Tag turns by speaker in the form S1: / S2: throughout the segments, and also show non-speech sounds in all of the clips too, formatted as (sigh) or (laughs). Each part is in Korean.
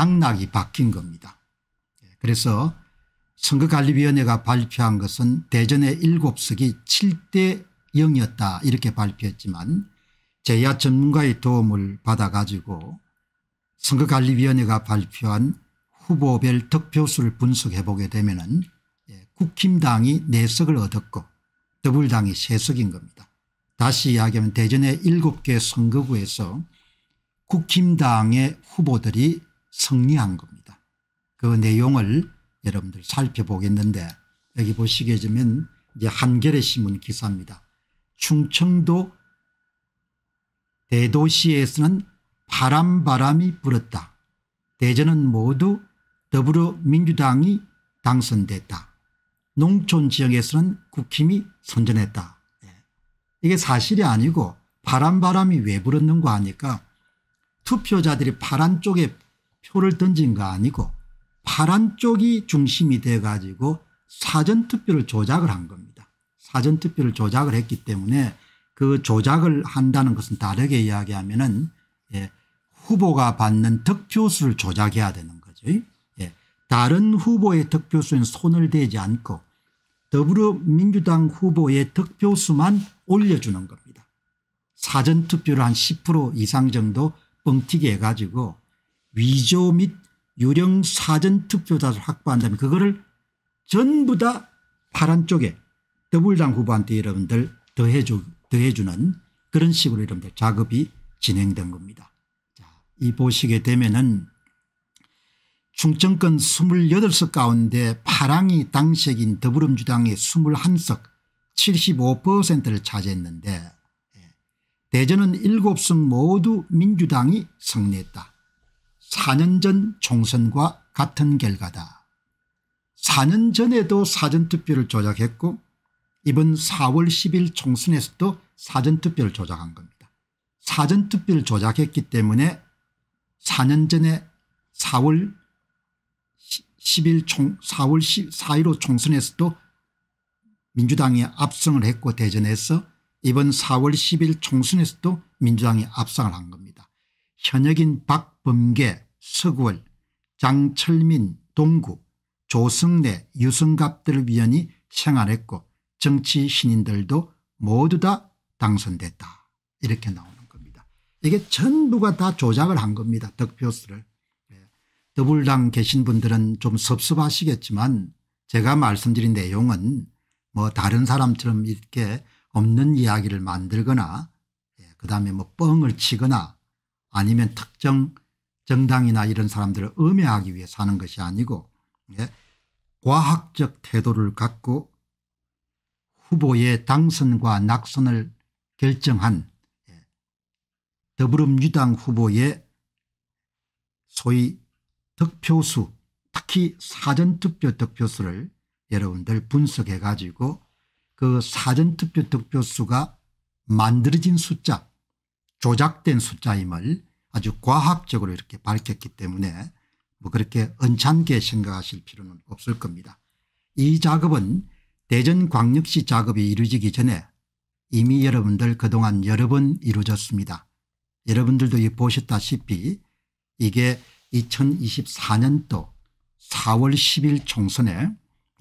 S1: 당락이 바뀐 겁니다. 예, 그래서 선거관리위원회가 발표한 것은 대전의 7석이 7대 0이었다 이렇게 발표했지만 제야 전문가의 도움을 받아 가지고 선거관리위원회가 발표한 후보별 득표수를 분석해 보게 되면 은 예, 국힘당이 4석을 얻었고 더불당이 3석인 겁니다. 다시 이야기하면 대전의 7개 선거구에서 국힘당의 후보들이 승리한 겁니다. 그 내용을 여러분들 살펴보겠는데 여기 보시게 되면 이제 한겨레신문 기사입니다. 충청도 대도시에서는 바람바람이 불었다. 대전은 모두 더불어민주당이 당선됐다. 농촌 지역에서는 국힘이 선전했다. 예. 이게 사실이 아니고 바람바람이 왜 불었는가 하니까 투표자들이 파란 쪽에 표를 던진 거 아니고 파란 쪽이 중심이 돼 가지고 사전투표를 조작을 한 겁니다. 사전투표를 조작을 했기 때문에 그 조작을 한다는 것은 다르게 이야기하면 은 예, 후보가 받는 득표수를 조작해야 되는 거죠. 예, 다른 후보의 득표수엔 손을 대지 않고 더불어민주당 후보의 득표수만 올려주는 겁니다. 사전투표를 한 10% 이상 정도 뻥튀기 해가지고 위조 및 유령 사전 투표자를 확보한다면 그거를 전부 다 파란 쪽에 더불당 후보한테 여러분들 더해주, 더해주는 그런 식으로 여러분들 작업이 진행된 겁니다. 자, 이 보시게 되면은 충청권 28석 가운데 파랑이 당색인 더불어민주당의 21석 75%를 차지했는데 예, 대전은 7석 모두 민주당이 승리했다. 4년 전 총선과 같은 결과다. 4년 전에도 사전투표를 조작했고 이번 4월 10일 총선에서도 사전투표를 조작한 겁니다. 사전투표를 조작했기 때문에 4년 전에 4월 10일 총 4월 1 4.15 총선에서도 민주당이 압승을 했고 대전에서 이번 4월 10일 총선에서도 민주당이 압승을 한 겁니다. 현역인 박 박범계 서구월 장철민 동구 조승래 유승갑들 을 위원이 생활했고 정치 신인들도 모두 다 당선됐다 이렇게 나오는 겁니다. 이게 전부가 다 조작을 한 겁니다. 득표수를. 예. 더불당 계신 분들은 좀 섭섭하시겠지만 제가 말씀드린 내용은 뭐 다른 사람처럼 이렇게 없는 이야기를 만들거나 예, 그다음에 뭐 뻥을 치거나 아니면 특정 정당이나 이런 사람들을 음해하기 위해서 하는 것이 아니고 예, 과학적 태도를 갖고 후보의 당선과 낙선을 결정한 예, 더불어민주당 후보의 소위 득표수 특히 사전투표 득표수를 여러분들 분석해 가지고 그 사전투표 득표수가 만들어진 숫자 조작된 숫자임을 아주 과학적으로 이렇게 밝혔기 때문에 뭐 그렇게 언짢게 생각하실 필요는 없을 겁니다. 이 작업은 대전광역시 작업이 이루어지기 전에 이미 여러분들 그동안 여러 번 이루어졌습니다. 여러분들도 보셨다시피 이게 2024년도 4월 10일 총선에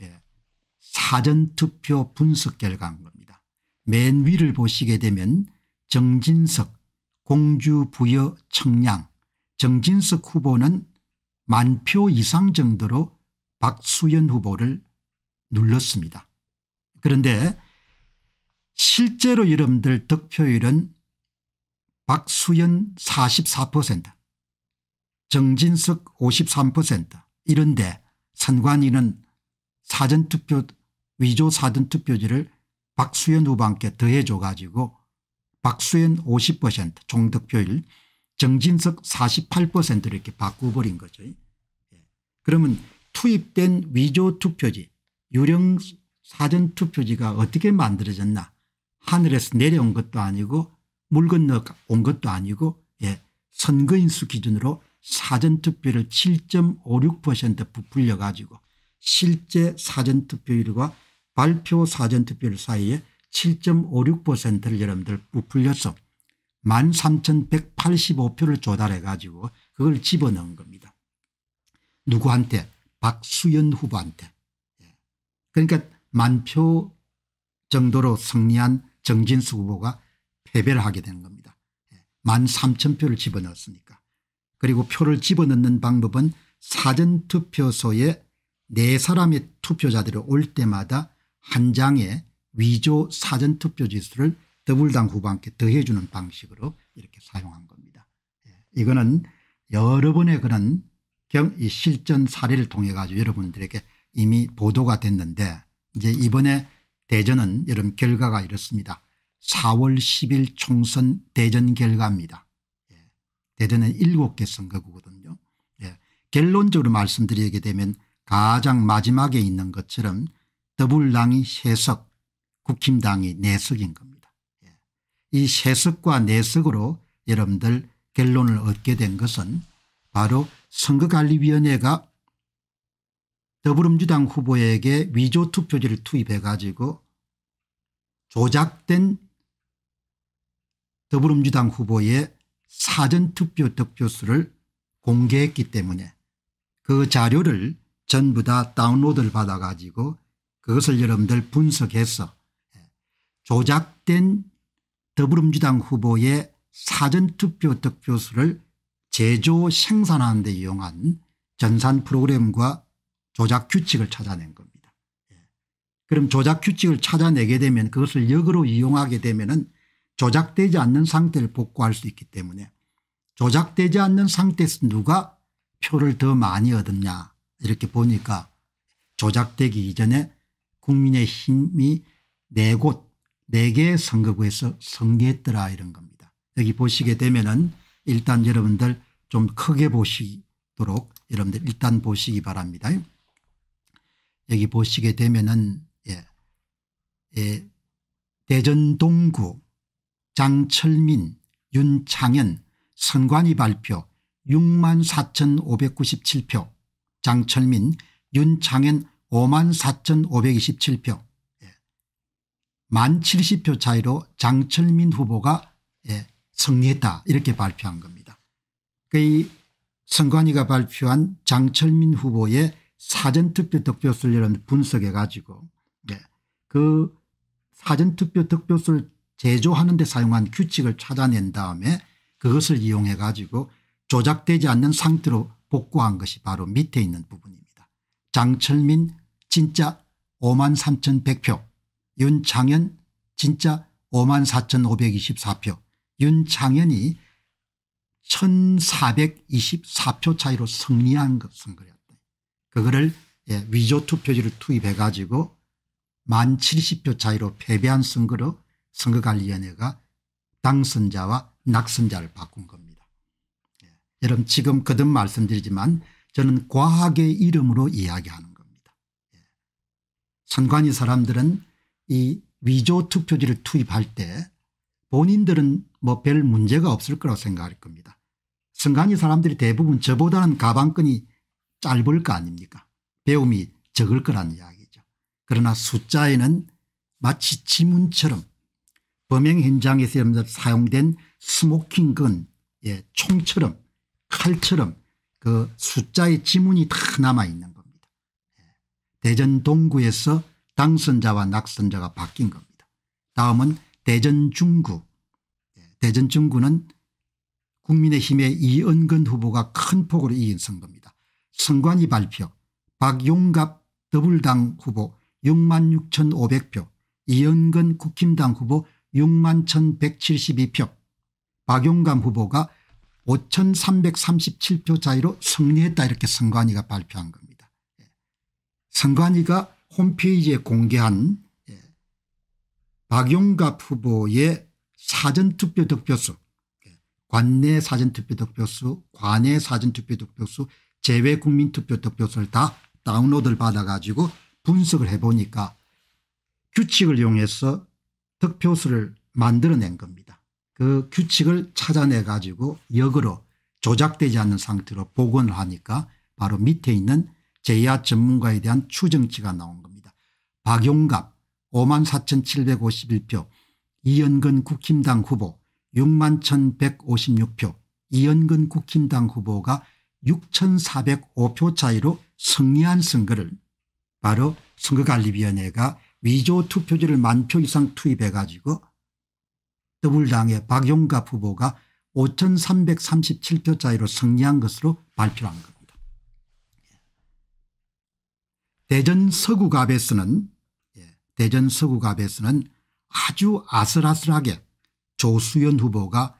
S1: 예, 사전투표 분석 결과인 겁니다. 맨 위를 보시게 되면 정진석 공주부여 청량 정진석 후보는 만표 이상 정도로 박수연 후보를 눌렀습니다. 그런데 실제로 여러분들 득표율은 박수연44% 정진석 53% 이런데 선관위는 사전투표 위조 사전투표지를 박수현 후보한테 더해줘 가지고 박수현 50% 종득표율 정진석 4 8 이렇게 바꿔버린 거죠. 예. 그러면 투입된 위조 투표지 유령 사전 투표지가 어떻게 만들어졌나 하늘에서 내려온 것도 아니고 물 건너 온 것도 아니고 예. 선거인수 기준으로 사전투표를 7.56% 부풀려 가지고 실제 사전투표율과 발표 사전투표율 사이에 7.56%를 여러분들 부풀려서 13,185표를 조달해 가지고 그걸 집어넣은 겁니다. 누구한테 박수연 후보한테 예. 그러니까 만 표 정도로 승리한 정진수 후보가 패배를 하게 되는 겁니다. 13,000표를 예. 집어넣었으니까. 그리고 표를 집어넣는 방법은 사전투표소에 네 사람의 투표자들이 올 때마다 한 장에 위조 사전투표 지수를 더불당 후보한테 더해주는 방식으로 이렇게 사용한 겁니다. 예, 이거는 여러 번의 그런 경, 이 실전 사례를 통해 가지고 여러분들에게 이미 보도가 됐는데 이제 이번에 대전은 여러분 결과가 이렇습니다. 4월 10일 총선 대전 결과입니다. 예. 대전은 7개 선거구거든요. 예. 결론적으로 말씀드리게 되면 가장 마지막에 있는 것처럼 더불당이 세석 국힘당이 내석인 겁니다. 예. 이 세석과 내석으로 여러분들 결론을 얻게 된 것은 바로 선거관리위원회가 더불어민주당 후보에게 위조 투표지를 투입해 가지고 조작된 더불어민주당 후보의 사전투표 득표수를 공개했기 때문에 그 자료를 전부 다 다운로드를 받아 가지고 그것을 여러분들 분석해서 조작된 더불어민주당 후보의 사전투표 득표수를 제조 생산하는 데 이용한 전산 프로그램과 조작 규칙을 찾아낸 겁니다. 예. 그럼 조작 규칙을 찾아내게 되면 그것을 역으로 이용하게 되면 조작되지 않는 상태를 복구할 수 있기 때문에 조작되지 않는 상태에서 누가 표를 더 많이 얻었냐 이렇게 보니까 조작되기 이전에 국민의힘이 네곳 4개 선거구에서 선거했더라 이런 겁니다. 여기 보시게 되면은 일단 여러분들 좀 크게 보시도록 여러분들 일단 보시기 바랍니다. 여기 보시게 되면은 예, 예, 대전 동구 장철민 윤창현 선관위 발표 6만 4,597표 장철민 윤창현 5만 4,527표 만 70표 차이로 장철민 후보가 예, 승리했다 이렇게 발표한 겁니다. 그이 선관위가 발표한 장철민 후보의 사전투표 득표수를 여러분 석해 가지고 예, 그 사전투표 득표수를 제조하는 데 사용한 규칙을 찾아낸 다음에 그것을 이용해 가지고 조작되지 않는 상태로 복구한 것이 바로 밑에 있는 부분입니다. 장철민 진짜 5 3,100표 윤창현 진짜 54,524표 윤창현이 1424표 차이로 승리한 선거였다. 그거를 예, 위조 투표지를 투입해 가지고 만 70표 차이로 패배한 선거로 선거관리위원회가 당선자와 낙선자를 바꾼 겁니다. 예, 여러분 지금 거듭 말씀드리지만 저는 과학의 이름으로 이야기하는 겁니다. 예. 선관위 사람들은 이 위조 투표지를 투입할 때 본인들은 뭐 별 문제가 없을 거라고 생각할 겁니다. 선관위 사람들이 대부분 저보다는 가방끈이 짧을 거 아닙니까 배움이 적을 거란 이야기죠. 그러나 숫자에는 마치 지문처럼 범행 현장에서 사용된 스모킹건 예, 총처럼 칼처럼 그 숫자의 지문이 다 남아있는 겁니다. 예. 대전 동구에서 당선자와 낙선자가 바뀐 겁니다. 다음은 대전 중구. 예, 대전 중구는 국민의힘의 이은근 후보가 큰 폭으로 이긴 선거입니다. 선관위 발표 박용갑 더불당 후보 6만 6,500표 이은근 국힘당 후보 6만 1,172표 박용감 후보가 5,337표 차이로 승리했다 이렇게 선관위가 발표한 겁니다. 예, 선관위가 홈페이지에 공개한 예, 박용갑 후보의 사전투표 득표수 예, 관내 사전투표 득표수 관내 사전투표 득표수 제외 국민투표 득표수를 다 다운로드를 받아가지고 분석을 해보니까 규칙을 이용해서 득표수를 만들어낸 겁니다. 그 규칙을 찾아내 가지고 역으로 조작되지 않는 상태로 복원을 하니까 바로 밑에 있는 제야 전문가에 대한 추정치가 나온 겁니다. 박용갑 5만 4,751표 이연근 국힘당 후보 6만 1,156표 이연근 국힘당 후보가 6,405표 차이로 승리한 선거를 바로 선거관리위원회가 위조 투표지를 만 표 이상 투입해 가지고 더블당의 박용갑 후보가 5,337표 차이로 승리한 것으로 발표한 겁니다. 대전 서구갑에서는 예, 대전 서구갑에서는 아주 아슬아슬하게 조수연 후보가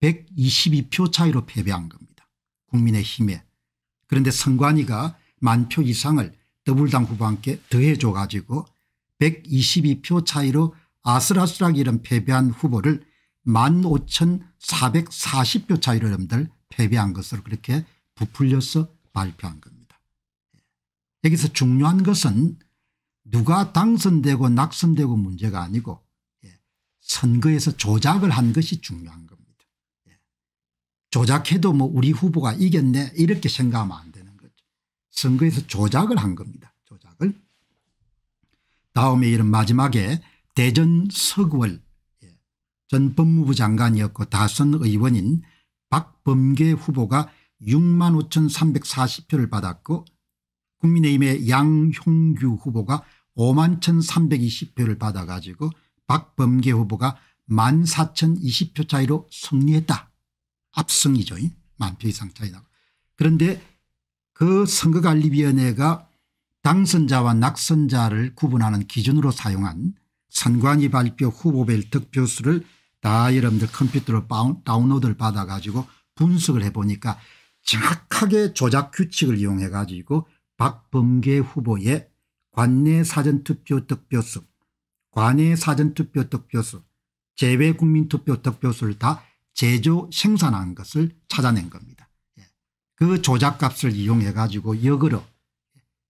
S1: 122표 차이로 패배한 겁니다. 국민의힘에. 그런데 선관위가 만 표 이상을 더불당 후보한테 더해줘 가지고 122표 차이로 아슬아슬하게 이런 패배한 후보를 15,440표 차이로 여러분들 패배한 것으로 그렇게 부풀려서 발표한 겁니다. 여기서 중요한 것은 누가 당선되고 낙선되고 문제가 아니고 예, 선거에서 조작을 한 것이 중요한 겁니다. 예, 조작해도 뭐 우리 후보가 이겼네 이렇게 생각하면 안 되는 거죠. 선거에서 조작을 한 겁니다. 조작을. 다음에 이런 마지막에 대전 서구월 예, 전 법무부 장관이었고 다선 의원인 박범계 후보가 6만 5340표를 받았고 국민의힘의 양형규 후보가 5만 1320표를 받아 가지고 박범계 후보가 1만 4020표 차이로 승리했다. 압승이죠. 만 표 이상 차이 나고. 그런데 그 선거관리위원회가 당선자와 낙선자를 구분하는 기준으로 사용한 선관위 발표 후보별 득표수를 다 여러분들 컴퓨터로 다운로드를 받아 가지고 분석을 해보니까 정확하게 조작 규칙을 이용해 가지고 박범계 후보의 관내 사전투표 득표수, 관내 사전투표 득표수, 제외국민투표 득표수를 다 제조 생산한 것을 찾아낸 겁니다. 예. 그 조작값을 이용해 가지고 역으로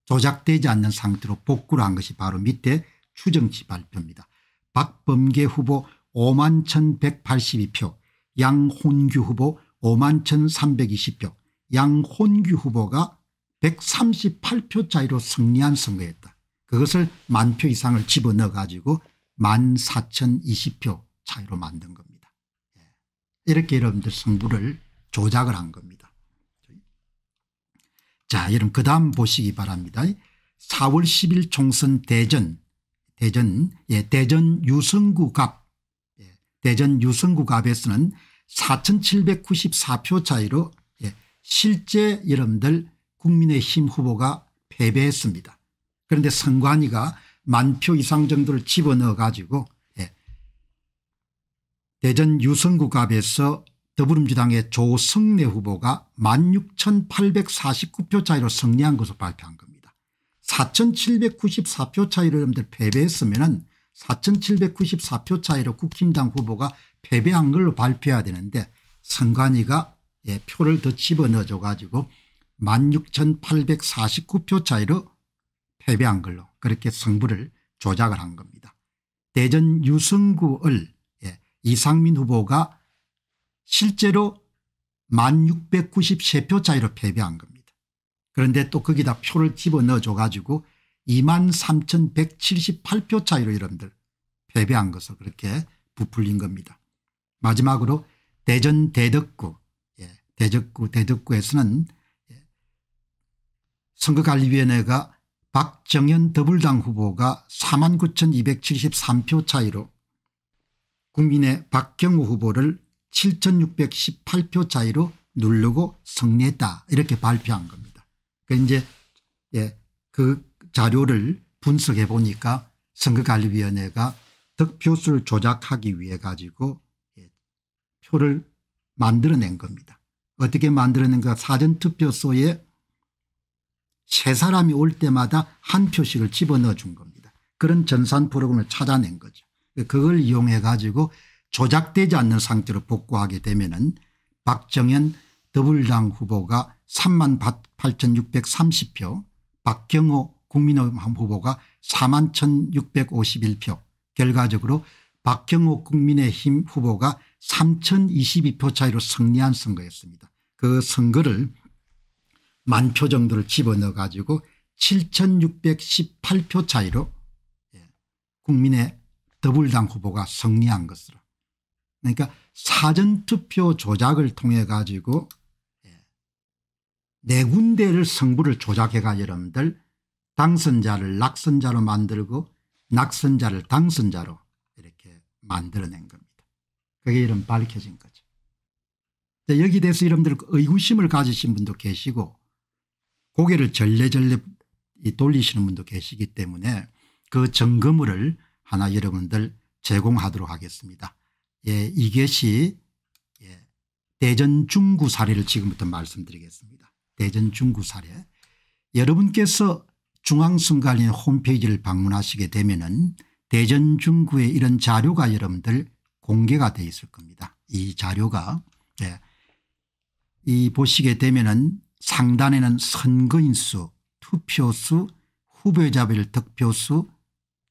S1: 조작되지 않는 상태로 복구를 한 것이 바로 밑에 추정치 발표입니다. 박범계 후보 5만 1182표 양혼규 후보 5만 1320표 양혼규 후보가 138표 차이로 승리한 선거였다. 그것을 만표 이상을 집어넣어 가지고 14,020표 차이로 만든 겁니다. 예. 이렇게 여러분들 승부를 조작을 한 겁니다. 자 여러분 그 다음 보시기 바랍니다. 4월 10일 총선 대전 대전 예, 대전 유성구갑 예, 대전 유성구갑에서는 4,794표 차이로 예, 실제 여러분들 국민의힘 후보가 패배했습니다. 그런데 선관위가 만 표 이상 정도를 집어넣어 가지고 예. 대전 유성구갑에서 더불어민주당의 조성래 후보가 16,849표 차이로 승리한 것으로 발표한 겁니다. 4,794표 차이로 여러분들 패배했으면 4,794표 차이로 국힘당 후보가 패배한 걸로 발표해야 되는데 선관위가 예, 표를 더 집어넣어줘 가지고 16,849표 차이로 패배한 걸로 그렇게 승부를 조작을 한 겁니다. 대전 유성구을 예, 이상민 후보가 실제로 1693표 차이로 패배한 겁니다. 그런데 또 거기다 표를 집어넣어줘 가지고 23,178표 차이로 여러분들 패배한 것을 그렇게 부풀린 겁니다. 마지막으로 대전 대덕구 예, 대덕구 대덕구에서는 선거관리위원회가 박정현 더불당 후보가 4만 9273표 차이로 국민의 박경호 후보를 7618표 차이로 누르고 승리했다 이렇게 발표한 겁니다. 그러니까 이제 예, 그 자료를 분석해 보니까 선거관리위원회가 득표수를 조작하기 위해 가지고 예, 표를 만들어낸 겁니다. 어떻게 만들어낸가 사전투표소에 세 사람이 올 때마다 한 표씩을 집어넣어 준 겁니다. 그런 전산 프로그램을 찾아낸 거죠. 그걸 이용해 가지고 조작되지 않는 상태로 복구하게 되면 은 박정현 더불당 후보가 3만 8,630표 박경호 국민의힘 후보가 4만 1,651표 결과적으로 박경호 국민의힘 후보가 3,022표 차이로 승리한 선거였습니다. 그 선거를 만표 정도를 집어넣어 가지고 7618표 차이로 예, 국민의 더불당 후보가 승리한 것으로 그러니까 사전투표 조작을 통해 가지고 예, 네 군데를 성부를 조작해가 여러분들 당선자를 낙선자로 만들고 낙선자를 당선자로 이렇게 만들어낸 겁니다. 그게 이런 밝혀진 거죠. 여기 대해서 여러분들 그 의구심을 가지신 분도 계시고 고개를 절레절레 돌리시는 분도 계시기 때문에 그 점검을 하나 여러분들 제공하도록 하겠습니다. 예, 이것이 예, 대전 중구 사례를 지금부터 말씀드리겠습니다. 대전 중구 사례. 여러분께서 중앙선관위 홈페이지를 방문하시게 되면 은 대전 중구에 이런 자료가 여러분들 공개가 돼 있을 겁니다. 이 자료가 예, 이 보시게 되면 은 상단에는 선거인수, 투표수, 후보자별 득표수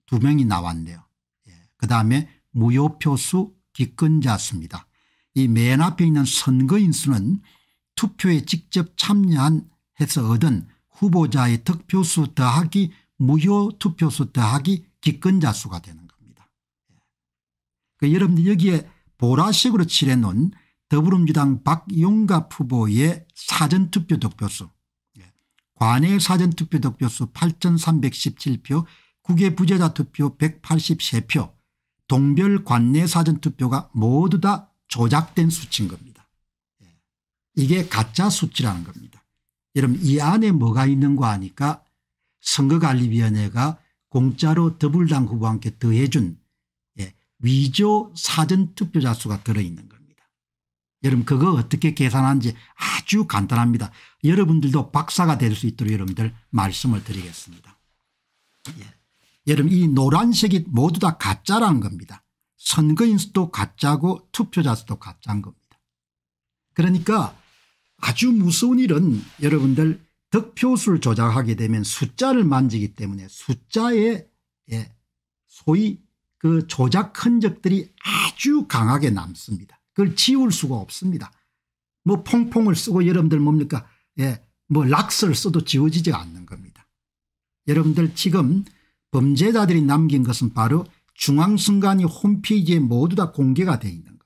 S1: 두 명이 나왔네요. 예. 그다음에 무효표수, 기권자 수입니다. 이 맨 앞에 있는 선거인수는 투표에 직접 참여한 해서 얻은 후보자의 득표수 더하기 무효투표수 더하기 기권자 수가 되는 겁니다. 예, 그 여러분들 여기에 보라색으로 칠해놓은 더불어민주당 박용갑 후보의 사전투표 득표수 예. 관외 사전투표 득표수 8317표 국외 부재자 투표 183표 동별 관내 사전투표가 모두 다 조작된 수치인 겁니다. 예. 이게 가짜 수치라는 겁니다. 여러분 이 안에 뭐가 있는 거 아니까 선거관리위원회가 공짜로 더불당 후보 함께 더해준 예, 위조 사전투표자 수가 들어있는 겁니다. 여러분 그거 어떻게 계산하는지 아주 간단합니다. 여러분들도 박사가 될 수 있도록 여러분들 말씀을 드리겠습니다. 예. 여러분 이 노란색이 모두 다 가짜라는 겁니다. 선거인 수도 가짜고 투표자 수도 가짜인 겁니다. 그러니까 아주 무서운 일은 여러분들 득표수를 조작하게 되면 숫자를 만지기 때문에 숫자에 예, 소위 그 조작 흔적들이 아주 강하게 남습니다. 그걸 지울 수가 없습니다. 뭐 퐁퐁을 쓰고 여러분들 뭡니까 예, 뭐 락스를 써도 지워지지 않는 겁니다. 여러분들 지금 범죄자들이 남긴 것은 바로 중앙순간이 홈페이지에 모두 다 공개가 되어 있는 겁니다.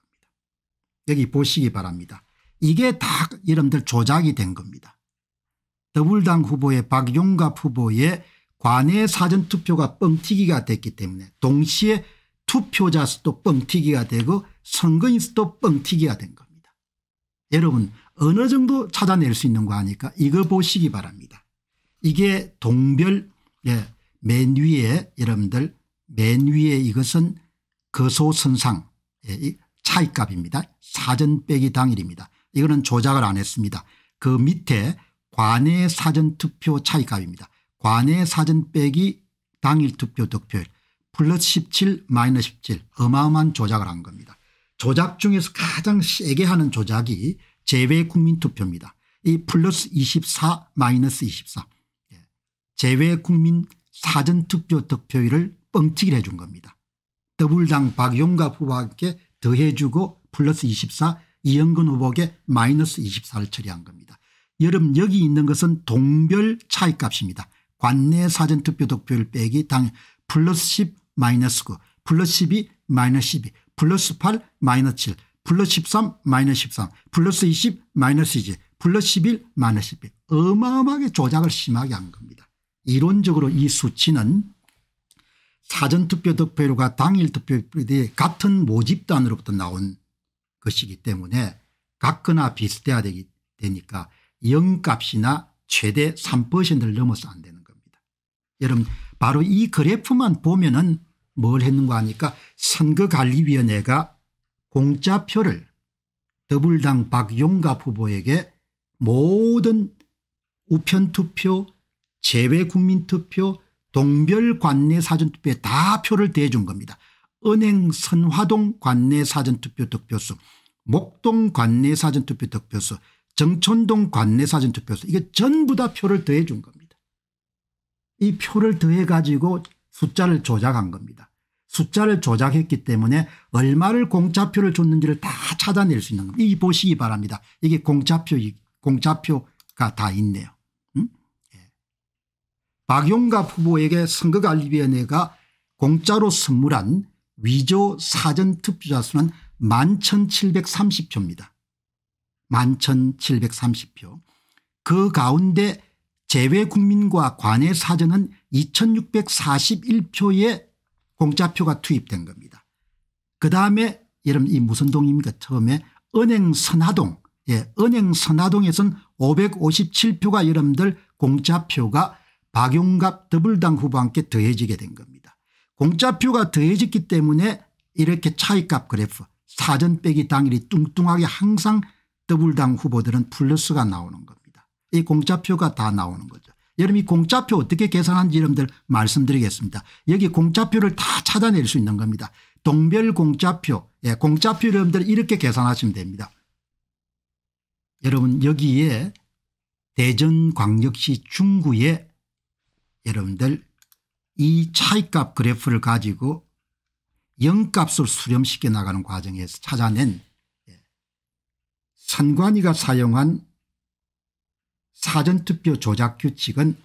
S1: 여기 보시기 바랍니다. 이게 다 여러분들 조작이 된 겁니다. 더불당 후보의 박용갑 후보의 관내 사전투표가 뻥튀기가 됐기 때문에 동시에 투표자 수도 뻥튀기가 되고 선거인수도 뻥튀기가 된 겁니다. 여러분 어느 정도 찾아낼 수 있는 거 아니까 이거 보시기 바랍니다. 이게 동별 예, 맨 위에 여러분들 맨 위에 이것은 거소선상 예, 차익값입니다. 사전 빼기 당일입니다. 이거는 조작을 안 했습니다. 그 밑에 관외 사전투표 차익값입니다. 관외 사전 빼기 당일 투표 득표율 플러스 17 마이너스 17 어마어마한 조작을 한 겁니다. 조작 중에서 가장 세게 하는 조작이 재외 국민투표입니다. 이 플러스 24 마이너스 24 재외 예. 국민 사전투표 득표율을 뻥튀기를 해 준 겁니다. 더불당 박용갑 후보와 함께 더해주고 플러스 24 이영근 후보에게 마이너스 24를 처리한 겁니다. 여름 여기 있는 것은 동별 차이값입니다. 관내 사전투표 득표율 빼기 당 플러스 10 마이너스 9 플러스 12 마이너스 12 플러스 8 마이너스 7 플러스 13 마이너스 13 플러스 20 마이너스 20 플러스 11 마이너스 11 어마어마하게 조작을 심하게 한 겁니다. 이론적으로 이 수치는 사전투표 득표율과 당일 득표율이 같은 모집단으로부터 나온 것이기 때문에 같거나 비슷해야 되기, 되니까 0값이나 최대 3%를 넘어서 안 되는 겁니다. 여러분 바로 이 그래프만 보면 은뭘 했는가 하니까 선거관리위원회가 공짜표를 더불당 박용갑 후보에게 모든 우편투표 재외국민투표 동별 관내 사전투표에 다 표를 대준 겁니다. 은행 선화동 관내 사전투표 득표수 목동 관내 사전투표 득표수 정촌동 관내 사전투표수 이게 전부 다 표를 더해준 겁니다. 이 표를 더해 가지고 숫자를 조작한 겁니다. 숫자를 조작했기 때문에 얼마를 공짜표를 줬는지를 다 찾아낼 수 있는 겁니다. 이 보시기 바랍니다. 이게 공짜표 공짜표가 다 있네요. 음? 예. 박용갑 후보에게 선거관리위원회가 공짜로 선물한 위조 사전 투표자 수는 11,730표입니다. 11,730표. 그 가운데 재외국민과 관외 사전은 2641표의 공짜표가 투입된 겁니다. 그 다음에 여러분 이 무슨 동입니까 그 처음에 은행 선화동 예, 은행 선화동에선 557표가 여러분들 공짜표가 박용갑 더블당 후보 함께 더해지게 된 겁니다. 공짜표가 더해졌기 때문에 이렇게 차이값 그래프 사전 빼기 당일이 뚱뚱하게 항상 더블당 후보들은 플러스가 나오는 겁니다. 이 공짜표가 다 나오는 거죠. 여러분 이 공짜표 어떻게 계산하는지 여러분들 말씀드리겠습니다. 여기 공짜표를 다 찾아낼 수 있는 겁니다. 동별 공짜표 예, 공짜표 여러분들 이렇게 계산하시면 됩니다. 여러분 여기에 대전광역시 중구에 여러분들 이 차이값 그래프를 가지고 영값을 수렴시켜 나가는 과정에서 찾아낸 예, 선관위가 사용한 사전투표 조작 규칙은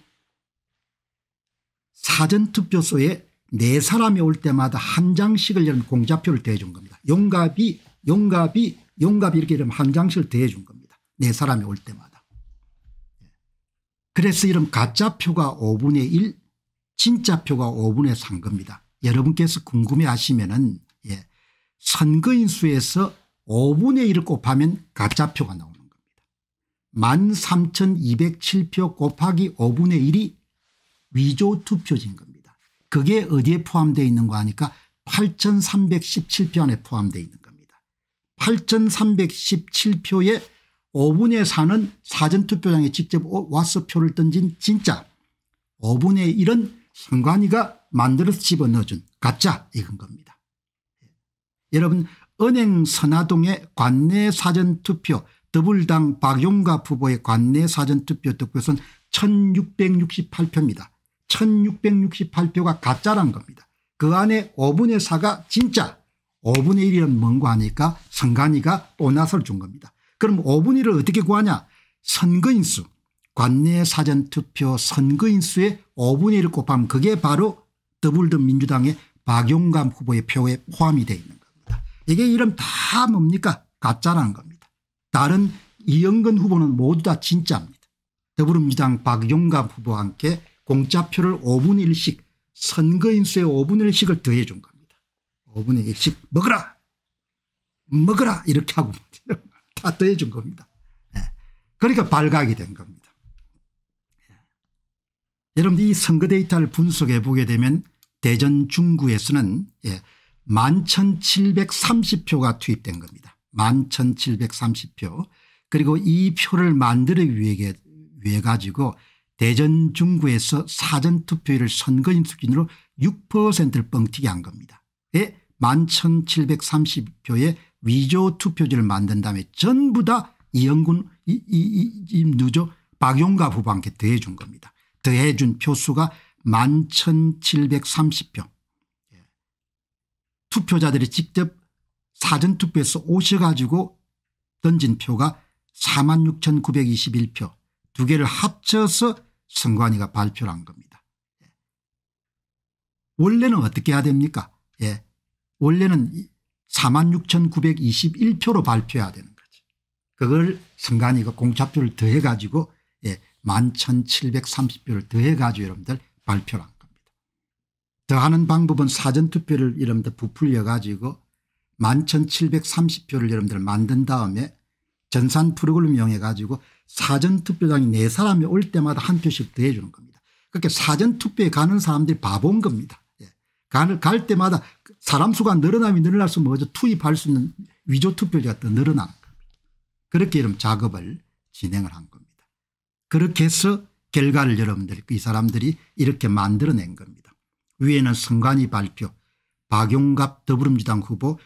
S1: 사전투표소에 네 사람이 올 때마다 한 장씩을 이런 공자표를 대준 겁니다. 용갑이 용갑이 용갑이 이렇게 이면한 장씩을 대준 겁니다. 네 사람이 올 때마다. 그래서 이런 가짜표가 5분의 1 진짜표가 5분의 3겁니다. 여러분께서 궁금해하시면 은 예, 선거인수에서 5분의 1을 곱하면 가짜표가 나옵니다. 13,207표 곱하기 5분의 1이 위조 투표진 겁니다. 그게 어디에 포함되어 있는 거 하니까 8,317표 안에 포함되어 있는 겁니다. 8,317표에 5분의 4는 사전투표장에 직접 어, 와서 표를 던진 진짜 5분의 1은 선관위가 만들어서 집어넣어준 가짜 이건 겁니다. 예. 여러분 은행 선화동의 관내 사전투표 더불당 박용갑 후보의 관내 사전투표 득표수는 1668표입니다. 1668표가 가짜란 겁니다. 그 안에 5분의 4가 진짜 5분의 1이란 뭔고 하니까 선관위가 또 나설 준 겁니다. 그럼 5분의 1을 어떻게 구하냐 선거인수 관내 사전투표 선거인수의 5분의 1을 곱하면 그게 바로 더블던 민주당의 박용감 후보의 표에 포함이 되어 있는 겁니다. 이게 이름 다 뭡니까 가짜라는 겁니다. 다른 이영근 후보는 모두 다 진짜입니다. 더불어민주당 박용감 후보와 함께 공짜표를 5분의 1씩 선거인수의 5분의 1씩을 더해준 겁니다. 5분의 1씩 먹어라 먹어라 이렇게 하고 (laughs) 다 더해준 겁니다. 예. 그러니까 발각이 된 겁니다. 예. 여러분들 이 선거 데이터를 분석해 보게 되면 대전 중구에서는 예, 11,730표가 투입된 겁니다. 11,730표 그리고 이 표를 만들기 위해, 가지고 대전 중구에서 사전투표율을 선거인 수준으로 6%를 뻥튀기 한 겁니다. 11,730표의 예, 위조 투표지를 만든 다음에 전부 다 이영군 이, 이, 이, 누조 박용갑 후보한테 더해 준 겁니다. 더해 준 표수가 11,730표. 예. 투표자들이 직접 사전투표에서 오셔가지고 던진 표가 46,921표 두 개를 합쳐서 선관위가 발표를 한 겁니다. 예. 원래는 어떻게 해야 됩니까 예. 원래는 46,921표로 발표해야 되는 거죠. 그걸 선관위가 공차표를 더해 가지고 예. 11,730표를 더해 가지고 여러분들 발표를 한 겁니다. 더하는 방법은 사전투표를 여러분들 부풀려 가지고 11,730표를 여러분들 만든 다음에 전산 프로그램 을 이용해 가지고 사전투표장이네 사람이 올 때마다 한 표씩 더해 주는 겁니다. 그렇게 사전투표에 가는 사람들이 바본 겁니다. 예. 갈 때마다 사람 수가 늘어나면 늘어날수록 뭐 투입할 수 있는 위조투표자가 더 늘어나는 겁니다. 그렇게 이런 작업을 진행을 한 겁니다. 그렇게 해서 결과를 여러분들 이 사람들이 이렇게 만들어낸 겁니다. 위에는 선관위 발표 박용갑 더불어민주당 후보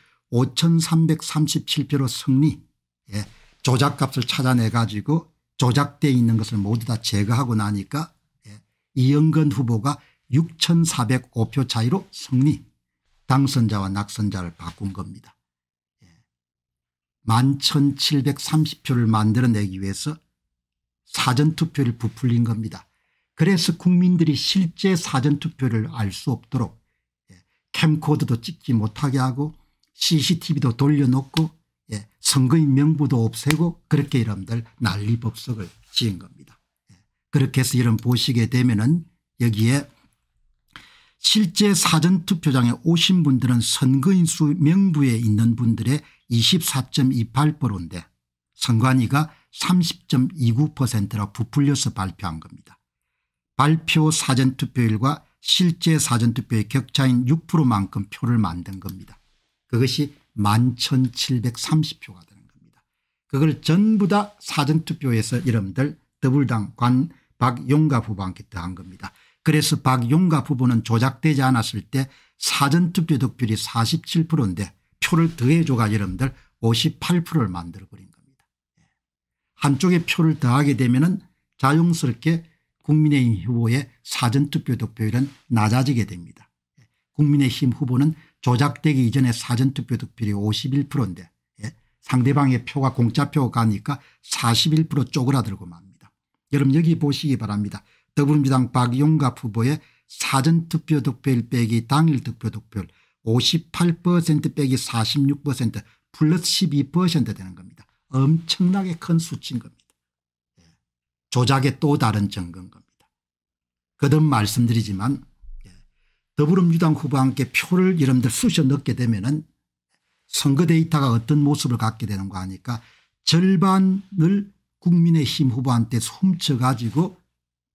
S1: 5337표로 승리 예. 조작값을 찾아내 가지고 조작되어 있는 것을 모두 다 제거하고 나니까 예. 이영근 후보가 6405표 차이로 승리 당선자와 낙선자를 바꾼 겁니다. 예. 11730표를 만들어내기 위해서 사전투표를 부풀린 겁니다. 그래서 국민들이 실제 사전투표를 알 수 없도록 예, 캠코드도 찍지 못하게 하고 CCTV도 돌려놓고 예, 선거인 명부도 없애고 그렇게 여러분들 난리법석을 지은 겁니다. 예, 그렇게 해서 여러분 보시게 되면 은 여기에 실제 사전투표장에 오신 분들은 선거인 수 명부에 있는 분들의 24.28%인데 선관위가 30.29%라 부풀려서 발표한 겁니다. 발표 사전투표율과 실제 사전투표의 격차인 6%만큼 표를 만든 겁니다. 그것이 11,730표가 되는 겁니다. 그걸 전부 다 사전투표에서 이름들 더불당 관 박용갑 후보한테 더한 겁니다. 그래서 박용갑 후보는 조작되지 않았을 때 사전투표 득표율이 47%인데 표를 더해줘가 여러분들 58%를 만들어버린 겁니다. 한쪽에 표를 더하게 되면 은자용스럽게 국민의힘 후보의 사전투표 득표율은 낮아지게 됩니다. 국민의힘 후보는 조작되기 이전에 사전투표 득표율이 51%인데 예. 상대방의 표가 공짜표가 가니까 41% 쪼그라들고 맙니다. 여러분 여기 보시기 바랍니다. 더불어민주당 박용갑 후보의 사전투표 득표율 빼기 당일 득표 득표율 58% 빼기 46% 플러스 12% 되는 겁니다. 엄청나게 큰 수치인 겁니다. 예. 조작의 또 다른 증거인 겁니다. 거듭 말씀드리지만 더불어민주당 후보와 함께 표를 여러분들 쑤셔 넣게 되면은 선거 데이터가 어떤 모습을 갖게 되는 거 아니까 절반을 국민의힘 후보한테 훔쳐가지고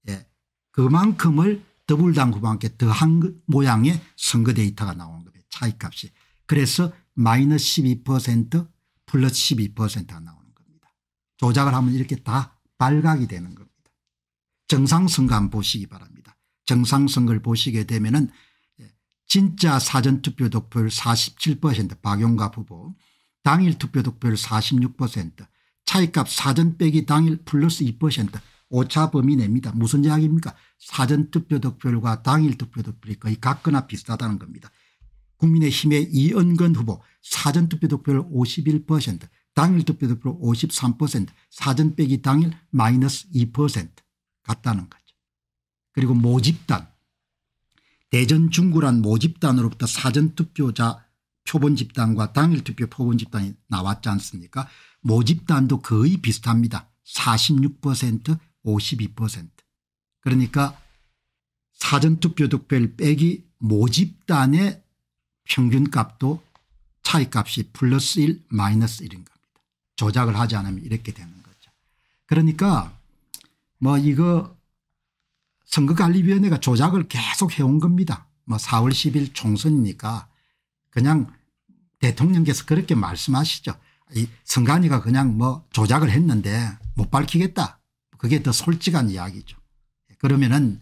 S1: 예, 그만큼을 더불당 후보한테 더한 그 모양의 선거 데이터가 나오는 겁니다. 차이값이. 그래서 마이너스 12% 플러스 12%가 나오는 겁니다. 조작을 하면 이렇게 다 발각이 되는 겁니다. 정상선거 한번 보시기 바랍니다. 정상선거를 보시게 되면 은 진짜 사전투표 득표율 47% 박용가 후보 당일 투표 득표율 46% 차이값 사전 빼기 당일 플러스 2% 오차 범위 냅니다. 무슨 이야기입니까 사전투표 득표율과 당일 투표 득표율이 거의 같거나 비슷하다는 겁니다. 국민의힘의 이은근 후보 사전투표 득표율 51% 당일 투표 득표율 53% 사전 빼기 당일 마이너스 2% 같다는 거죠. 그리고 모집단 대전 중구란 모집단으로부터 사전투표자 표본집단과 당일투표 표본집단이 나왔지 않습니까 모집단도 거의 비슷합니다. 46% 52% 그러니까 사전투표 득표율 빼기 모집단의 평균값도 차이값이 플러스 1 마이너스 1인 겁니다. 조작을 하지 않으면 이렇게 되는 거죠. 그러니까 뭐 이거 선거관리위원회가 조작을 계속 해온 겁니다. 뭐 4월 10일 총선이니까 그냥 대통령께서 그렇게 말씀하시죠. 이 선관위가 그냥 뭐 조작을 했는데 못 밝히겠다. 그게 더 솔직한 이야기죠. 그러면은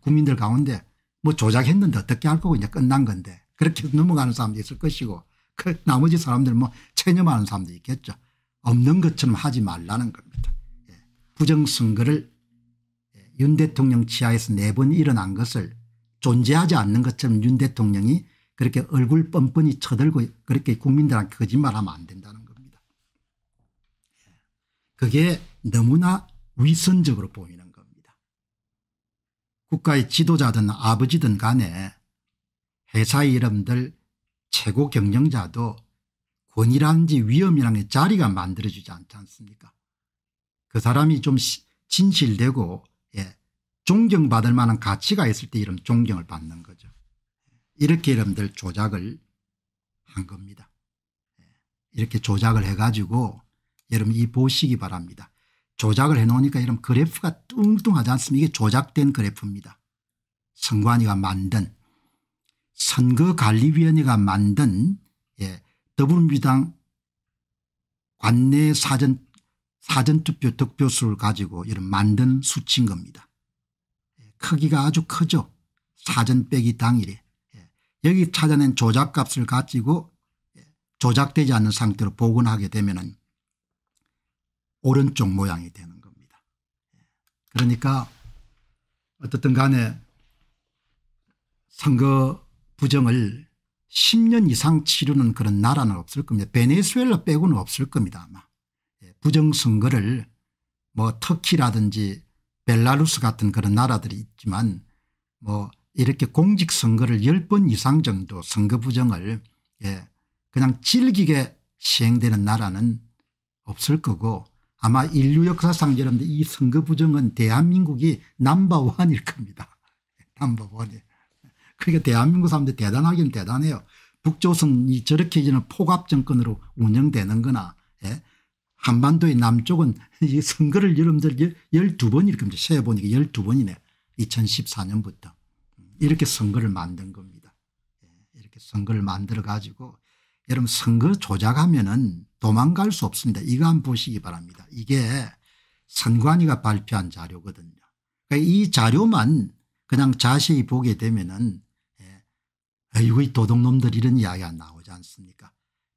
S1: 국민들 가운데 뭐 조작했는데 어떻게 할 거고 이제 끝난 건데 그렇게 넘어가는 사람도 있을 것이고 그 나머지 사람들뭐 체념하는 사람도 있겠죠. 없는 것처럼 하지 말라는 겁니다. 예. 부정선거를 윤 대통령 치하에서 네 번 일어난 것을 존재하지 않는 것처럼 윤 대통령이 그렇게 얼굴 뻔뻔히 쳐들고 그렇게 국민들한테 거짓말하면 안 된다는 겁니다. 그게 너무나 위선적으로 보이는 겁니다. 국가의 지도자든 아버지든 간에 회사 이름들 최고 경영자도 권위라는지 위험이라는 게 자리가 만들어지지 않지 않습니까 그 사람이 좀 진실되고 예. 존경받을 만한 가치가 있을 때 이런 존경을 받는 거죠. 이렇게 여러분들 조작을 한 겁니다. 예, 이렇게 조작을 해가지고 여러분 이 보시기 바랍니다. 조작을 해놓으니까 이런 그래프가 뚱뚱하지 않습니까 이게 조작된 그래프입니다. 선관위가 만든 선거관리위원회가 만든 예, 더불어민주당 관내 사전 사전투표 득표수를 가지고 이런 만든 수치인 겁니다. 예, 크기가 아주 크죠. 사전 빼기 당일에. 예, 여기 찾아낸 조작값을 가지고 예, 조작되지 않는 상태로 복원하게 되면 오른쪽 모양이 되는 겁니다. 그러니까 어떻든 간에 선거 부정을 10년 이상 치르는 그런 나라는 없을 겁니다. 베네수엘라 빼고는 없을 겁니다 아마. 부정선거를 뭐 터키라든지 벨라루스 같은 그런 나라들이 있지만 뭐 이렇게 공직선거를 10번 이상 정도 선거 부정을 예 그냥 질기게 시행되는 나라는 없을 거고 아마 인류 역사상 여러분들 이 선거 부정은 대한민국이 남바원일 겁니다. 남바원이. (laughs) 그러니까 대한민국 사람들 대단하긴 대단해요. 북조선이 저렇게 이제는 포갑정권으로 운영되는 거나 예? 한반도의 남쪽은 (laughs) 이 선거를 여러분들 12번 이렇게 세 보니까 12번이네. 2014년부터. 이렇게 선거를 만든 겁니다. 예, 이렇게 선거를 만들어 가지고 여러분 선거 조작하면은 도망갈 수 없습니다. 이거 한번 보시기 바랍니다. 이게 선관위가 발표한 자료거든요. 그러니까 이 자료만 그냥 자세히 보게 되면은 에이 예, 도둑놈들 이런 이야기가 나오지 않습니까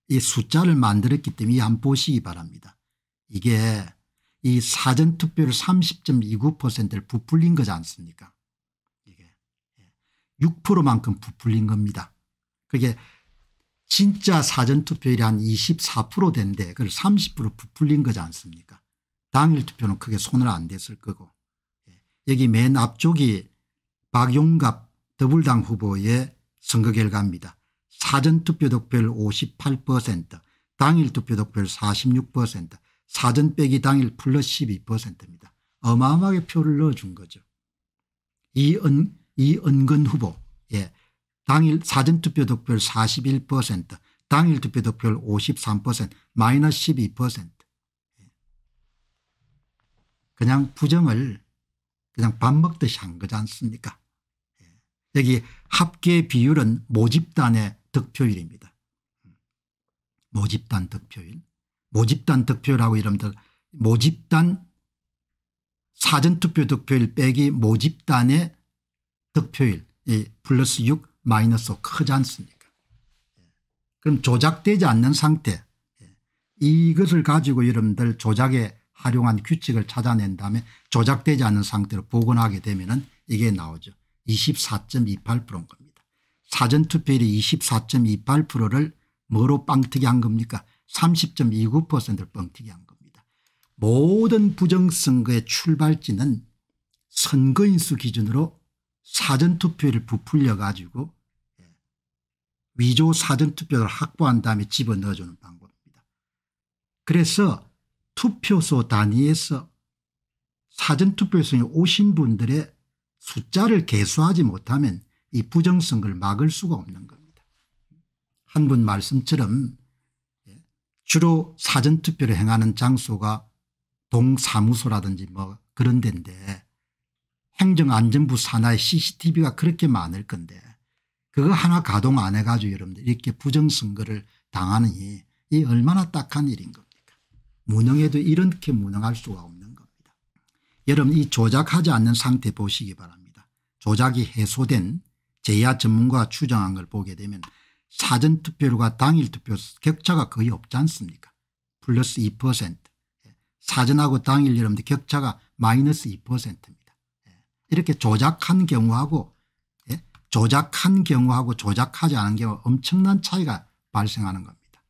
S1: 이 숫자를 만들었기 때문에 한 보시기 바랍니다. 이게 이 사전투표율 30.29%를 부풀린 거지 않습니까? 이게 6%만큼 예, 부풀린 겁니다. 그게 진짜 사전투표율이 한 24% 된데 그걸 30% 부풀린 거지 않습니까? 당일 투표는 크게 손을 안 댔을 거고 예, 여기 맨 앞쪽이 박용갑 더불당 후보의 선거 결과입니다. 사전투표 득표율 58% 당일 투표 득표율 46% 사전 빼기 당일 플러스 12%입니다. 어마어마하게 표를 넣어준 거죠. 이은, 이은근 후보 예. 당일 사전투표 득표율 41% 당일 투표 득표율 53% 마이너스 12% 그냥 부정을 그냥 밥 먹듯이 한 거지 않습니까 예. 여기 합계 비율은 모집단의 득표율입니다. 모집단 득표율. 모집단 득표율하고 이름들 모집단 사전투표 득표율 빼기 모집단의 득표율 이 플러스 6 마이너스 5 크지 않습니까 그럼 조작되지 않는 상태 이것을 가지고 여러분들 조작에 활용한 규칙을 찾아낸 다음에 조작되지 않은 상태로 복원하게 되면 은 이게 나오죠. 24.28%인 겁니다. 사전투표율이 24.28%를 뭐로 빵튀기 한 겁니까 30.29%를 뻥튀기 한 겁니다. 모든 부정선거의 출발지는 선거인수 기준으로 사전투표율을 부풀려 가지고 예, 위조 사전투표를 확보한 다음에 집어넣어주는 방법입니다. 그래서 투표소 단위에서 사전투표소에 오신 분들의 숫자를 개수하지 못하면 이 부정성을 막을 수가 없는 겁니다. 한 분 말씀처럼 예, 주로 사전투표를 행하는 장소가 동사무소라든지 뭐 그런 데인데 행정안전부 산하에 cctv가 그렇게 많을 건데 그거 하나 가동 안 해가지고 여러분들 이렇게 부정선거를 당하니 이 얼마나 딱한 일인 겁니까 무능해도 이렇게 무능할 수가 없는 겁니다. 여러분 이 조작하지 않는 상태 보시기 바랍니다. 조작이 해소된 제야 전문가가 추정한걸 보게 되면 사전투표율과 당일투표 격차가 거의 없지 않습니까 플러스 2% 사전하고 당일 여러분들 격차가 마이너스 2%입니다. 이렇게 조작한 경우하고 예? 조작한 경우하고 조작하지 않은 경우 엄청난 차이가 발생하는 겁니다.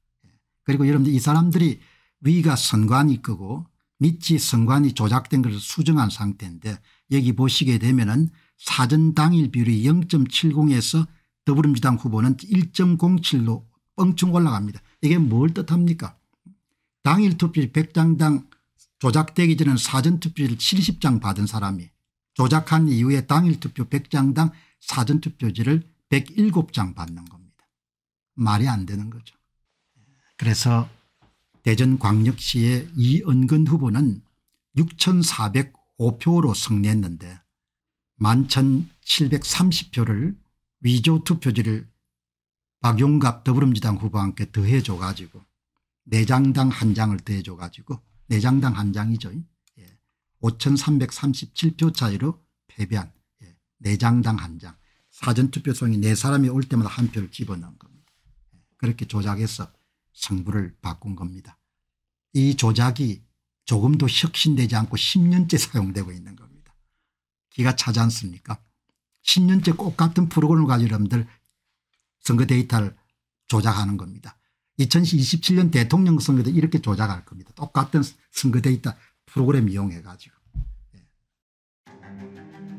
S1: 그리고 여러분들 이 사람들이 위가 선관위 거고 밑이 선관위 조작된 것을 수정한 상태인데 여기 보시게 되면은 사전 당일 비율이 0.70에서 더불어민주당 후보는 1.07로 뻥충 올라갑니다. 이게 뭘 뜻합니까 당일 투표율 100장당 조작되기 전에사전투표율 70장 받은 사람이 조작한 이후에 당일 투표 100장당 사전투표지를 107장 받는 겁니다. 말이 안 되는 거죠. 그래서 대전광역시의 이은근 후보는 6,405표로 승리했는데 11,730표를 위조 투표지를 박용갑 더불어민주당 후보와 함께 더해줘 가지고 내장당한 장을 더해줘 가지고 내장당한 장이죠. 예. 5,337표 차이로 패배한 예. 4장당 한 장. 사전투표송이네 사람이 올 때마다 한 표를 집어넣은 겁니다. 예. 그렇게 조작해서 승부를 바꾼 겁니다. 이 조작이 조금도 혁신되지 않고 10년째 사용되고 있는 겁니다. 이가 차지 않습니까 10년째 꼭 같은 프로그램을 가진 여러분들 선거 데이터를 조작하는 겁니다. 2027년 대통령 선거도 이렇게 조작할 겁니다. 똑같은 선거 데이터 프로그램 이용해 가지고.